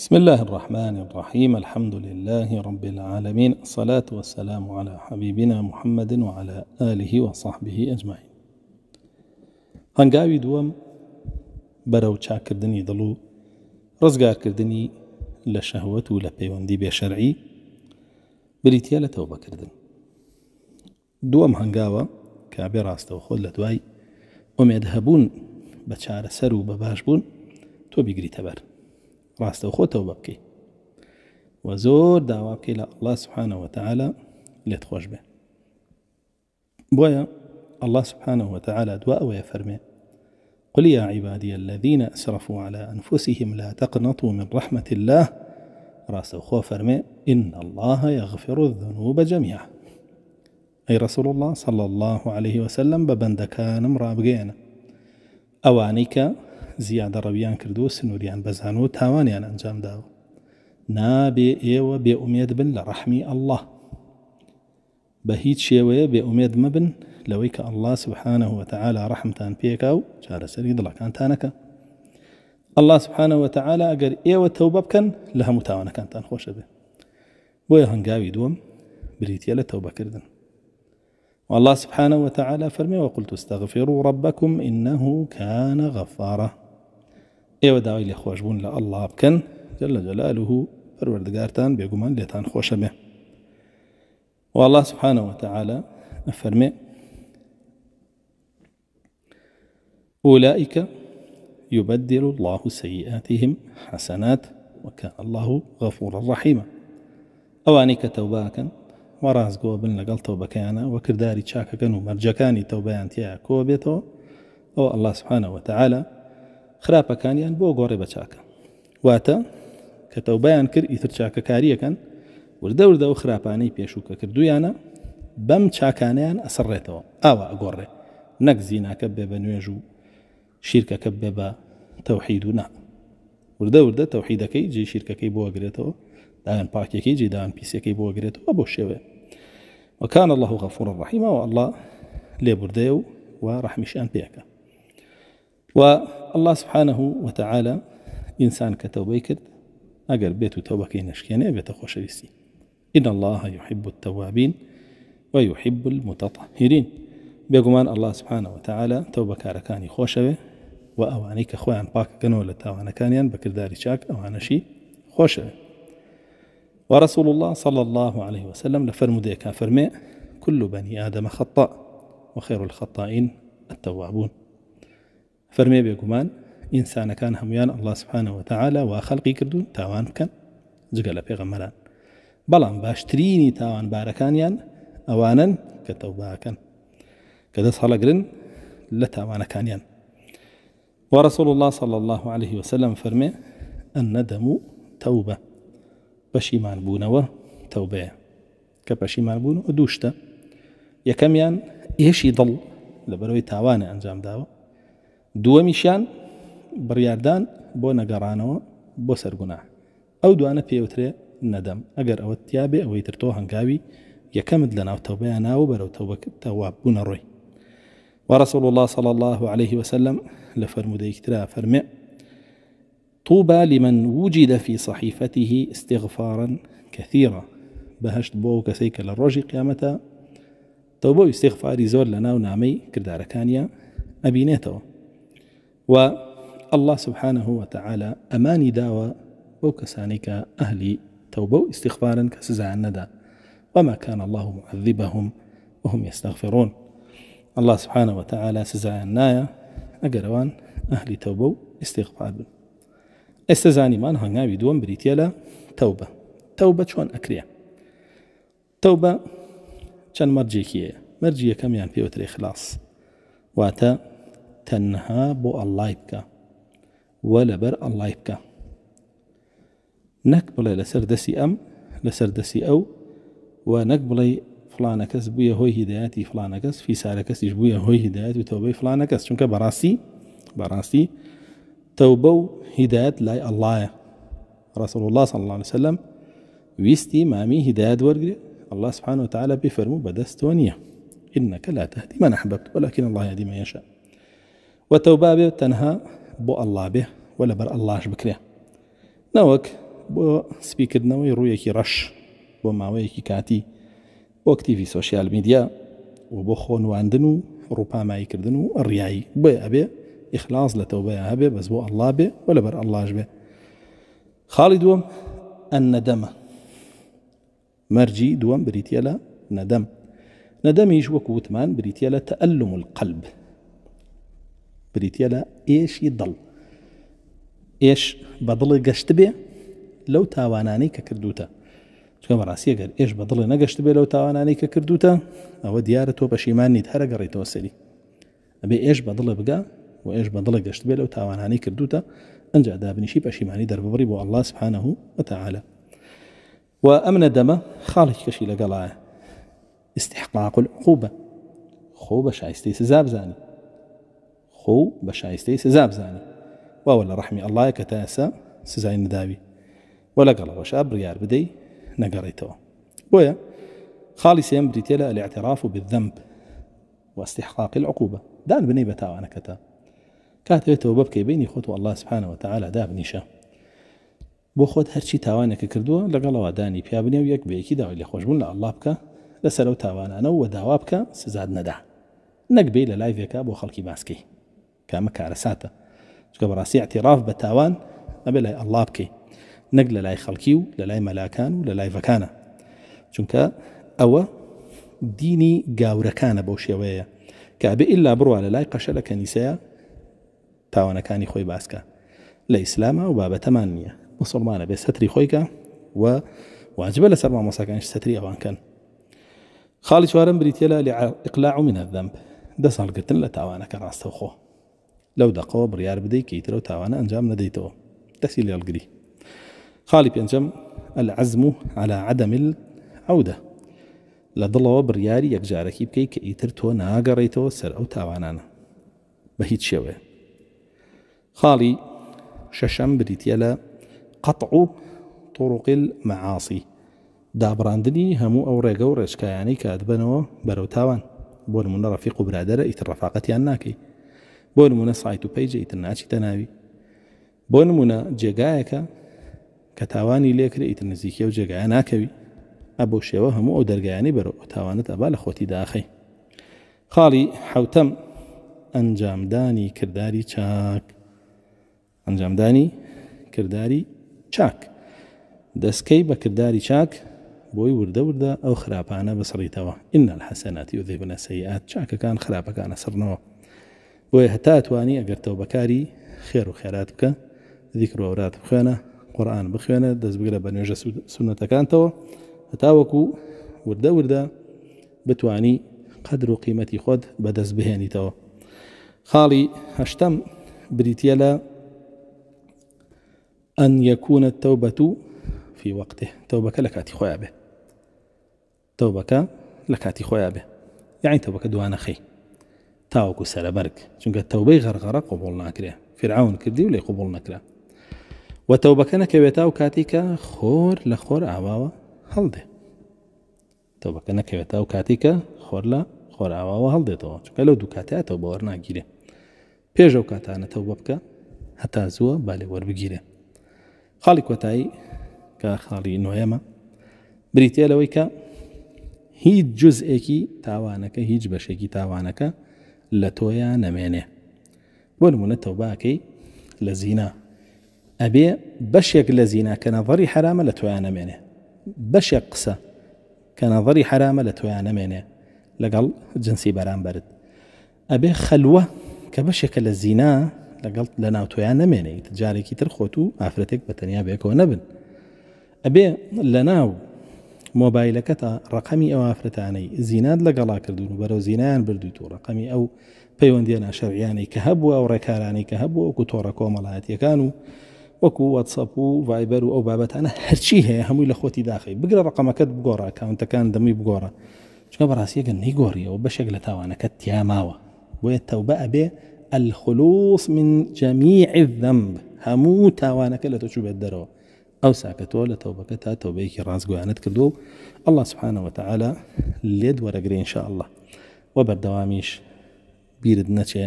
بسم الله الرحمن الرحيم الحمد لله رب العالمين الصلاة والسلام على حبيبنا محمد وعلى آله وصحبه أجمعين هنگاوی دووەم بەرەو چاکردنی دڵ و ڕزگارکردنی لە شەهوت و لە پەیوەندی بێشەرعی بریتە لە تەوبەکردن دووەم هەنگاوە کابێ ڕاستەوە خۆت لە دوای ئۆمێد هەبوون بە چارەسەر ڕاستە خۆ تەوبە بکەیت و زور داوا بکەی لە الله و تعالى لیت خوش به بۆیە الله سبحانه دعا و ويفرمي قل يا عبادي الذين أسرفوا على أنفسهم لا تقنطوا من رحمة الله راس خو فرمي إن الله يغفر الذنوب جميعا أي رسول الله صلى الله عليه وسلم ببندكان مرابقين أوانيك زیادە رویان کردو سنوریان سنووریان بەزان انجام تاوانیان ئەنجام داوە نابێ ئێوە بێ ئومێد بن لە ڕەحمی ئەله بە هیچ امید مبن ئومێد الله سبحانه کە ئەله سبحانە وتەعالا ڕەحمتان پێکا و چارەسەری تانکا الله سبحانە وتەعالا ئەگەر ئێوە تەوبە بکەن لە هەموو تان خوش بی بوی هنگاوی دوم بریتە لە تەوبەکردن والله سبحانه وتعالى فرمي وقلت استغفروا ربكم إنه كان غفارا ئێوە لی لێ بون لی الله بکن جل جلاله لە جەلالوه پەروەردگارتان بێگومان لێتان به و الله سبحانه و وتعالى فرمي أولئك يبدل الله سيئاتهم حسنات وكان الله غفورا رحيما أواني كتوباكا وراز بن لەگەڵ تەوبەکەیانە وكرداري چاکەکەن و مەرجەکانی تەوبەیان تیا کۆ بێتەوە ئەو ئەله سبحانەوە خراپەکانیان بۆ گۆڕێ بە چاکە واتە کە تەوبیان کرد ئیتر چاکەکاریەکەن وردە وردە و خراپانەی پێشووکە کردویانە بەم چاکانیان ئەسڕێتەوە ئاوا ئەگۆڕێ نەک زیناکە بێ بە نوێژ و شیرکەکە بێ بە تەوحید و نا وردە وردە تەوحیدەکەی جێ شیرکەکەی بۆگرێتەوە دایان پاکەکەی جێدان پیسەکەی بۆگرێتەوە بۆ شێوێ وەکان الله غەفور ڕحیمەوە الله لێبوردێ و و ڕحمیشان پێەکە والله سبحانه وتعالى انسان كتوبيكت أقل بيت توبه نشكيني بيت خوش ان الله يحب التوابين ويحب المتطهرين بيقومان الله سبحانه وتعالى توبه كاركاني خوشوه و باك کە خۆیان پاکەکەنەوە بكر داري شاك اوانا شي خۆشە ورسول الله صلى الله عليه وسلم لفرمودي كافرمي كل بني آدم خطاء وخير الخطائين التوابون فرمي بێگومان إنسان كان هميان الله سبحانه وتعالى وخلقي كردون تاوان بکەن بلان باشتريني تاوان باركان يان أوانا كتوبا كان كذا صلى قرن لتاوان كان يان ورسول الله صلى الله عليه وسلم فرمي الندم توبة بشيمان بونەوە توبة کە پەشیمان بوون و دووشتە یەکەمیان ئێشی دڵ لەبەرەوەی تاوانە دووەمیشیان بڕاردان بۆ نەگەڕانەوە بۆ سەرگونا ئەو دوانە پێوترێ نەدەم ئەگەر ئەوە تیاابێ ئەوەی ترتۆ هەنگاوی یەکەمت لە ناوتەوبیان ناو تواب تەوبەکەتەوا روی. و رسول الله صلی الله و سلم لفرموده كترا فرمع طوبى لمن وجد في صحيفته استغفارا كثيرا بهشت بو كسيك للرجي قيامتا تو استغفاري زور لنا ونعمي كانيا أبينيتو والله سبحانه وتعالى أماني داوى وكسانك أهلي توبوا استغفارا تەوبە و وما كان الله معذبهم وهم يستغفرون الله سبحانه وتعالى سزایان نایە أقروان أهلي تەوبە استغفار استزاني ما ئێستا زانیمان هەنگاوی دووەم توبة توبه تەوبە تەوبە چۆن ئەکرێ تەوبە چەند مەرجێکیە مەرجی یەکەمیان پێوتری خلاص تنها بو الله بکە ولا بر الله بکە نك بلا لەسەر دەسی ئەم لەسەر دەسی ئەو و نەک بويا هوي کەس بووە هۆی هیداەتی فلانە کەس فیسارە کەسیش بووە هۆی هیداەت و تەوبەی فلانە کەس چونکە بەڕاستی بەڕاستی تەوبە و الله صلى الله عليه وسلم ويستي مامي هدايات ورقري الله سبحانه وتعالى بفرمو بدستونية إنك لا تهدي من أحببت ولكن الله يهدي من يشاء وتەوبا تنها بو الله به ولا بر الله ئەللاش نوك بو سبيكر سپیکردنەوەی ڕوویەکی كي رش بو ماوي كي كاتي بو میدیا و بۆ خۆنواندن و ڕووپاماییکردن و ڕیایی بێ ئەبێ ئیخلاص ابي تەوبەیە هەبێ بەس بۆ ئەللا بێ وە لەبەر ئەللاش بێ خاڵی دووەم ئەن نەدەمە مەرجی دووەم بریتە لە ندم نەدەمیش وەکو وتمان بریتە القلب بريتيالا ايش يضل ايش بضل قشتبي لو تاواناني ككردوتا شو كما راسي قال ايش بضل نقشتبي لو تاواناني ككردوتا او ديارتو بشيمان نتهرى قريتو سلي ابي ايش بضل بقى وايش بضل قشتبي لو تاواناني كردوتا انجا دابني شي بشيماني درب بريبو الله سبحانه وتعالى وامن دما خالك كشي لقلاه استحقاق العقوبه خوبه شايستي سزاب زاني خو بشايستي سزاب زاني وولا رحمي الله كتاسا سزاي تا ولا قال نداوی وە بدي نقريتو بدەی خالص بۆیە خاڵی الاعتراف بالذنب واستحقاق العقوبة دان بني بتاو أنا كتا بە بکەی بيني خطو الله سبحانه وتعالى داب نيشا خۆت هرشي تاوانا کردووە لەگەڵەوە دانی پیا بنێ ويك بيكي بەیەکی داوای لە خۆشببوون الله بكا لسالو تاوانا انا وداوابكا سزاد ندا نەک بێ بو خلقي باسكي کامە کارەساتە شكبر راسي اعتراف بە تاوان ئەبێ لای ئەله بکەی نەک لاي ملاكان ولا لاي فكانا شنكا او ديني لە لایڤەکانە چونکە ئەوە الا برو على لاي قشله بێ ئللا كاني خوي باسكا لا لە کەنیسەیە تاوانەکانی خۆی باسکە لە ئیسلامە و بابەتەمان نییە مسلمانە بێ سەتری خۆیکە و واجبە لەسەر مامۆساکانش سەتری ئەوانکەن كان چوارم بریتە لە لە ئقلاع و منە دەمب لو دقوا بريار بدي كيتر و تاوانا أنجام نديتو تسيل لێڵگری خالي بينجم العزم على عدم العودة لە بريار بڕیاری یەکجارەکی كيتر تو ئیتر سر أو سەر ئەو تاوانانە خالي هیچ شێوێ خاڵی قطع طرق المعاصي دابراندني همو طرقل مەعاسی دابڕاندنی هەموو ئەو تاوان بول من رفيق برادر برادرە ئیتر ڕەفاقەتیان بۆ نمونە سایت و پەیجی تر ناچیتە ناوی بۆ نمونە جێگایەکە کە تاوانی لێکرێ ئیتر نزیکی و جێگایە ناکەوی ئە بۆ شێوە هەموو ئەو دەرگایانی بەرەوە تاوانت ئەبا لە خۆتی داخی خاڵی حوتەم ئەنجامدانی کردداری چاک ئەنجامدانی کردداری چاک دەستکەی بە کردداری چاک بۆی وردە وردە ئەو خراپانە بەسڕیتەوە ئینە حەسەناتی و دەیبنە سەیئات چاکەکان خراپەکانە سڕنەوە بۆیە هەتا توانی ئەگەر خير بەکاری خێر بك ذكر بکە ذیکر وورات بخوێنە قورآن بخوێنە دەستبگرە بە نوێژە سونەتەکانتەوە هەتاوەکو وردا وردا بتواني قدر و قیمەتی خۆت بەدەست بهێنیتەوە خاڵی هەشتم بریتە لە ئەن یەکوونە تەوبەت و فی وەقتێ تەوبەکە لە کاتی خۆیان بێ تەوبەکە لە کاتی تاوەکو سەرەبرگ چونکە تەوبەی غەرغەرە قوبڵ ناکرێ فرعون کردی و لێ قوبڵ نەکرا و تەوبەکە نەکەوێتە و کاتیکە خۆر لە خۆر ئاواوە هەڵدێ تەوبەکە نەکەوێتە و کاتیکە خۆر لە خۆراواوە هەڵدێتەوە چکە لەو دوو کاتیاتەوە بەوە ناگیرێ پێشە و کاتانەتەوە بە بکە هەتا زووە بالێ وەربگیرێ خاڵی کۆتایی کە خاڵی نوێمە بریتێلەوەی کە هیچ جزئێکی تاوانەکە هیچ بەشێکی تاوانەکە لتويا نمينه والمنتو باكي لزينا أبي بشيك لزينا كنظري حرام لتويا نمينه بشيك قصة كنظري حرام لتويا نمينه لقل جنسي بران برد أبي خلوة كبشيك لزينا لقلت لنا تويا نمينه تجاري كي ترخوتو عفرتك بتنيا بيكو نبن أبي لناو مۆبایلەکەتە ڕقەمی ئەو ئافرەتانەی زینات لەگەڵا کردوون و بەرەو زینیان بردووت تو ڕقەمی ئەو پەیوەندیە ناشەڕیانەی کە هەبووە و ڕێکارانی کە هەبوو وەکو تۆڕە کۆمەڵایەتەکان و وەکو وەتسەپ و ڤایبەر و ئەو بابەتانە هەرچی هەیە هەمووی لە خۆتی داخی بگرە ڕقەمەکەت بگۆڕ کاونتەکان دەمی بگۆڕە چکە بەڕاستیەکە نیگۆڕیەوە بەشێک لە تاوانەکەت تیاماوە بۆیە تەوبە ئەبێ الخلوص من جميع الذنب هەموو تاوانەکە لە تۆ چوبێت دەرەوە ئەو ساکەتۆ لە تەوبەکە تا تەوبەیەکی ڕازگویانت کردو و ئەله سوبحانەوە تەعالا لێت وەرەگرین شاءله وە بەردەوامیش بیرت نەچێ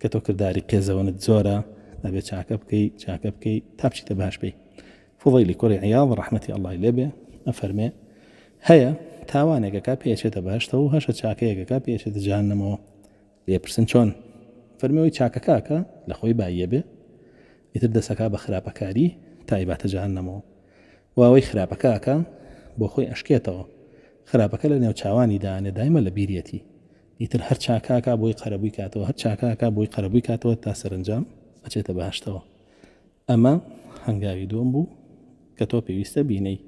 کە تۆ کردداری قێزەوەنت زۆرە ئەبێ چاکە بکەی چاکە بکەی تا بچیتە باش بی فڵی کۆری عیاڵ ڕحمەتی ئەلای لێبێ ئەفەرمێ هەیە تاوانێکەکە پێچێتە باشتەوە و هەشە چاکەیەکەکە پێچێتە جاننەمەوە لێپرسن چۆن فەرمیەوەی چاکەکەکە لە خۆی بایە بێ ئیتر دەسەکە بە خراپەکاری تایباتە جیان نەمەوە واوەی خراپەکەکە بۆ خۆی ئەشکێتەوە خراپەکە لە نێو چاوانی دانێ دایمە لە بیرەتی ئیتر هەر چاکاکە بۆی قەرەبووی کاتەوە هەر چاکاکە بۆی قەرەبووی کاتەوە تا سەرنجام ئەچێتە باشتەوە ئەمە هەنگاوی دوم بوو کە تۆ پێویستە بینەی